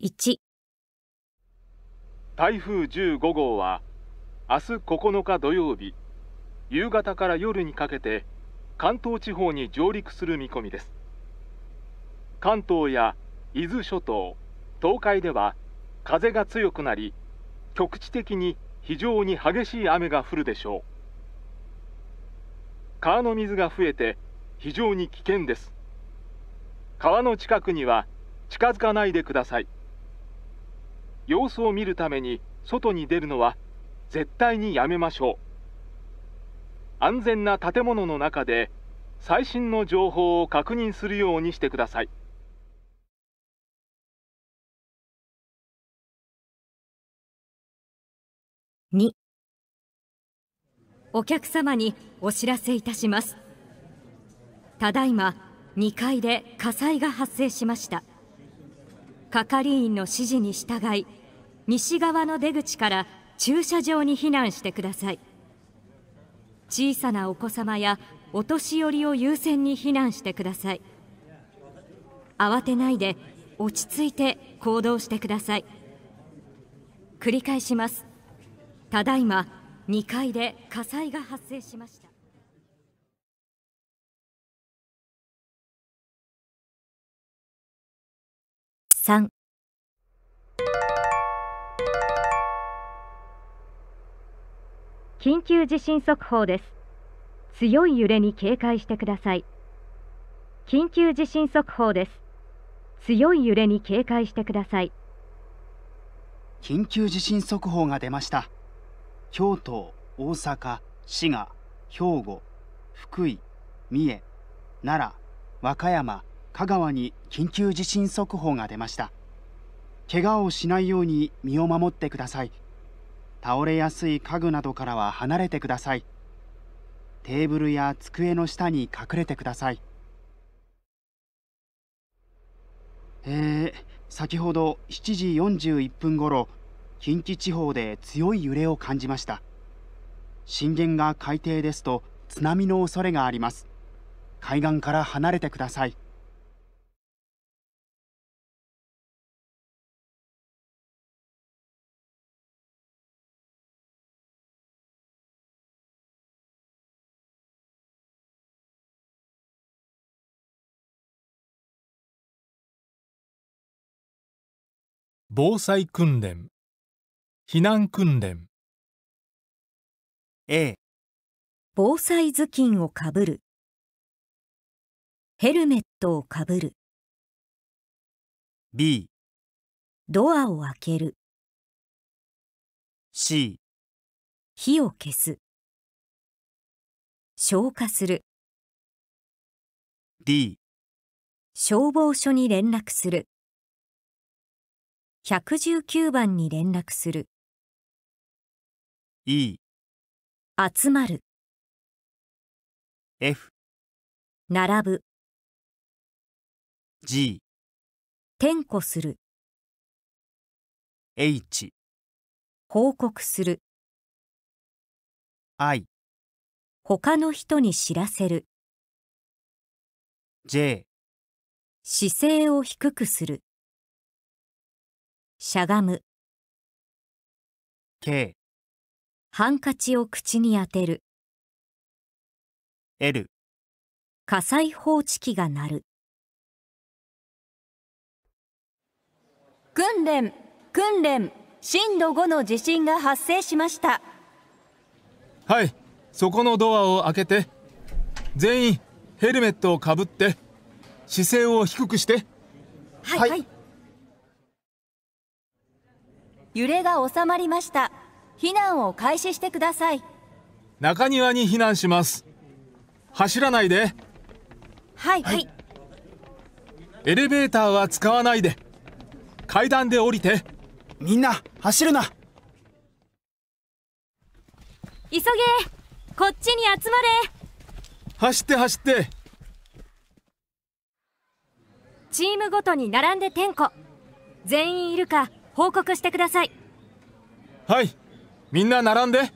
1台風15号は明日9日土曜日夕方から夜にかけて関東地方に上陸する見込みです関東や伊豆諸島東海では風が強くなり局地的に非常に激しい雨が降るでしょう川の水が増えて非常に危険です川の近くには近づかないでください様子を見るために外に出るのは絶対にやめましょう安全な建物の中で最新の情報を確認するようにしてください2お客様にお知らせいたしますただいま2階で火災が発生しました係員の指示に従い西側の出口から駐車場に避難してください小さなお子様やお年寄りを優先に避難してください慌てないで落ち着いて行動してください繰り返しますただいま2階で火災が発生しました緊急地震速報です。強い揺れに警戒してください。緊急地震速報です。強い揺れに警戒してください。緊急地震速報が出ました。京都、大阪、滋賀、兵庫、福井、三重、奈良、和歌山、香川に緊急地震速報が出ました。怪我をしないように身を守ってください。倒れやすい家具などからは離れてくださいテーブルや机の下に隠れてくださいえー、先ほど7時41分ごろ近畿地方で強い揺れを感じました震源が海底ですと津波の恐れがあります海岸から離れてください防災訓練避難訓練 A 防災頭巾をかぶるヘルメットをかぶる B ドアを開ける C 火を消す消火する D 消防署に連絡する119番に連絡する。E 集まる F 並ぶ G 点呼する H 報告する I 他の人に知らせる J 姿勢を低くするしゃがむ K ハンカチを口に当てる L 火災報知器が鳴る訓練訓練震度5の地震が発生しましたはいそこのドアを開けて全員ヘルメットをかぶって姿勢を低くしてはい、はい揺れが収まりました避難を開始してください中庭に避難します走らないではい、はい、エレベーターは使わないで階段で降りてみんな走るな急げこっちに集まれ走って走ってチームごとに並んで点呼全員いるか報告してくださいはいみんな並んで